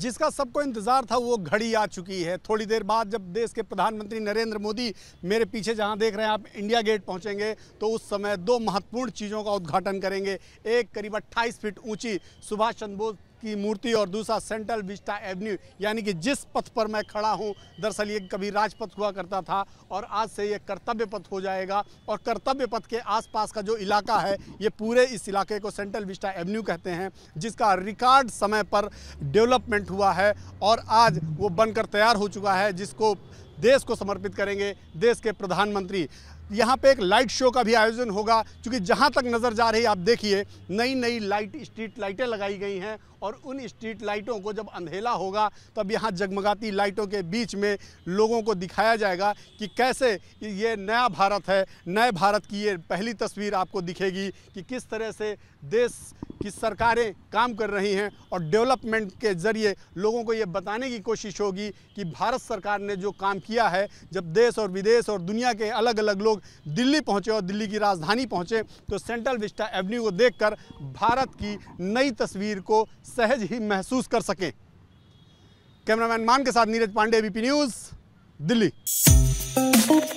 जिसका सबको इंतज़ार था वो घड़ी आ चुकी है थोड़ी देर बाद जब देश के प्रधानमंत्री नरेंद्र मोदी मेरे पीछे जहां देख रहे हैं आप इंडिया गेट पहुंचेंगे तो उस समय दो महत्वपूर्ण चीज़ों का उद्घाटन करेंगे एक करीब 28 फीट ऊंची सुभाष चंद्र बोस की मूर्ति और दूसरा सेंट्रल विस्टा एवेन्यू यानी कि जिस पथ पर मैं खड़ा हूँ दरअसल ये कभी राजपथ हुआ करता था और आज से ये कर्तव्य पथ हो जाएगा और कर्तव्य पथ के आसपास का जो इलाका है ये पूरे इस इलाके को सेंट्रल विस्टा एवेन्यू कहते हैं जिसका रिकॉर्ड समय पर डेवलपमेंट हुआ है और आज वो बनकर तैयार हो चुका है जिसको देश को समर्पित करेंगे देश के प्रधानमंत्री यहाँ पे एक लाइट शो का भी आयोजन होगा क्योंकि जहाँ तक नज़र जा रही आप देखिए नई नई लाइट स्ट्रीट लाइटें लगाई गई हैं और उन स्ट्रीट लाइटों को जब अंधेला होगा तब यहाँ जगमगाती लाइटों के बीच में लोगों को दिखाया जाएगा कि कैसे ये नया भारत है नए भारत की ये पहली तस्वीर आपको दिखेगी कि किस तरह से देश कि सरकारें काम कर रही हैं और डेवलपमेंट के ज़रिए लोगों को ये बताने की कोशिश होगी कि भारत सरकार ने जो काम किया है जब देश और विदेश और दुनिया के अलग अलग लोग दिल्ली पहुँचे और दिल्ली की राजधानी पहुँचे तो सेंट्रल विस्टा एवेन्यू को देखकर भारत की नई तस्वीर को सहज ही महसूस कर सकें कैमरामैन मान के साथ नीरज पांडे बीपी न्यूज़ दिल्ली